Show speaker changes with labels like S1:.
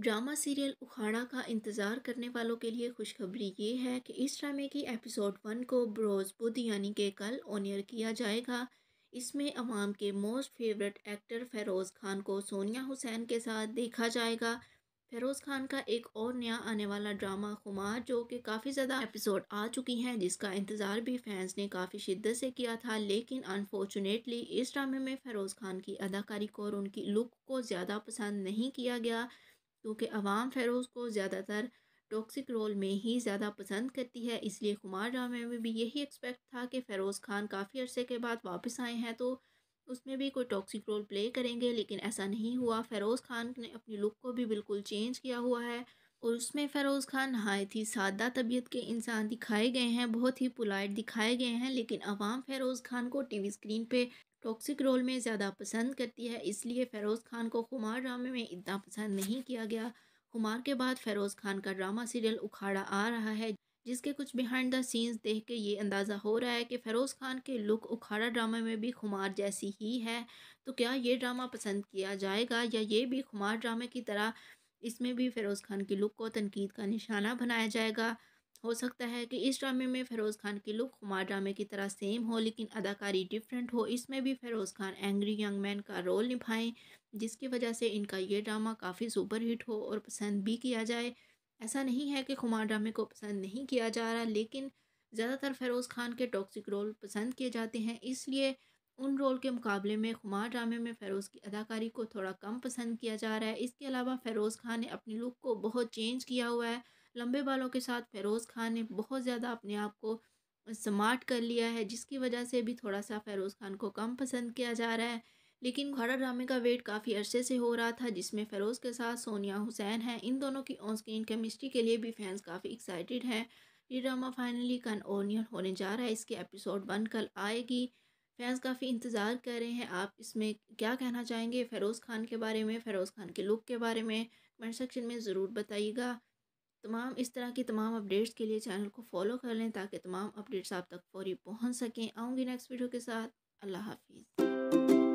S1: drama serial उखाड़ा का इंतज़ार करने वालों के लिए खुशखबरी ये है कि इस ड्रामे की एपिसोड वन को ब्रोज़ बुध यानी कि कल ओनियर किया जाएगा इसमें अवाम के most favourite actor Feroze Khan को सोनिया हुसैन के साथ देखा जाएगा फ़ेरोज़ खान का एक और नया आने वाला ड्रामा खुमार जो कि काफ़ी ज़्यादा एपिसोड आ चुकी हैं जिसका इंतज़ार भी फैंस ने काफ़ी शिद्दत से किया था लेकिन अनफॉर्चुनेटली इस ड्रामे में फ़ेरोज़ खान की अदाकारी को और उनकी लुक को ज़्यादा पसंद नहीं किया गया क्योंकि अवाम फ़ेरोज़ को ज़्यादातर टॉक्सिक रोल में ही ज़्यादा पसंद करती है इसलिए कुमार ड्रामे में भी यही एक्सपेक्ट था कि फ़ेरोज़ खान काफ़ी अरसे के बाद वापस आए हैं तो उसमें भी कोई टॉक्सिक रोल प्ले करेंगे लेकिन ऐसा नहीं हुआ फ़ेरोज़ खान ने अपनी लुक को भी बिल्कुल चेंज किया हुआ है और उसमें फ़रोज़ खान नहायत ही सादा तबीयत के इंसान दिखाए गए हैं बहुत ही पुलाइट दिखाए गए हैं लेकिन अवाम फ़रोज़ खान को टी वी स्क्रीन पर टॉक्सिक रोल में ज़्यादा पसंद करती है इसलिए फ़रोज़ खान को खुमार ड्रामे में इतना पसंद नहीं किया गया कुमार के बाद फ़रोज़ खान का ड्रामा सीरियल उखाड़ा आ रहा है जिसके कुछ बिहाइंड द सीन्स देख के ये अंदाज़ा हो रहा है कि फ़रोज़ खान के लुक उखाड़ा ड्रामे में भी खुमार जैसी ही है तो क्या ये ड्रामा पसंद किया जाएगा या ये भी खुमार ड्रामे की तरह इसमें भी फ़िरोज़ खान की लुक को तनकीद का निशाना बनाया जाएगा हो सकता है कि इस ड्रामे में फ़िरोज़ खान की लुक खुमार ड्रामे की तरह सेम हो लेकिन अदाकारी डिफरेंट हो इसमें भी Feroze Khan angry young man का रोल निभाएं जिसकी वजह से इनका ये ड्रामा काफ़ी सुपर हिट हो और पसंद भी किया जाए ऐसा नहीं है कि खुमार ड्रामे को पसंद नहीं किया जा रहा लेकिन ज़्यादातर फ़िरोज़ खान के टॉक्सिक रोल पसंद किए जाते हैं इसलिए उन रोल के मुकाबले में खुमार ड्रामे में फ़ेरोज़ की अदाकारी को थोड़ा कम पसंद किया जा रहा है इसके अलावा फ़ेरोज़ खान ने अपनी लुक को बहुत चेंज किया हुआ है लंबे बालों के साथ फ़ेरोज़ खान ने बहुत ज़्यादा अपने आप को स्मार्ट कर लिया है जिसकी वजह से भी थोड़ा सा फेरोज़ खान को कम पसंद किया जा रहा है लेकिन घोड़ा ड्रामे का वेट काफ़ी अरसे से हो रहा था जिसमें फ़ेरोज़ के साथ सोनिया हुसैन है इन दोनों की ऑन स्क्रीन केमिस्ट्री के लिए भी फैंस काफ़ी एक्साइटेड हैं ये ड्रामा फाइनली कन ओनियन होने जा रहा है इसके एपिसोड वन कल आएगी फैंस काफ़ी इंतज़ार कर रहे हैं आप इसमें क्या कहना चाहेंगे फ़िरोज़ खान के बारे में फ़िरोज़ खान के लुक के बारे में कमेंट सेक्शन में ज़रूर बताइएगा तमाम इस तरह की तमाम अपडेट्स के लिए चैनल को फॉलो कर लें ताकि तमाम अपडेट्स आप तक फौरी पहुंच सकें आऊँगी नेक्स्ट वीडियो के साथ अल्लाह हाफिज़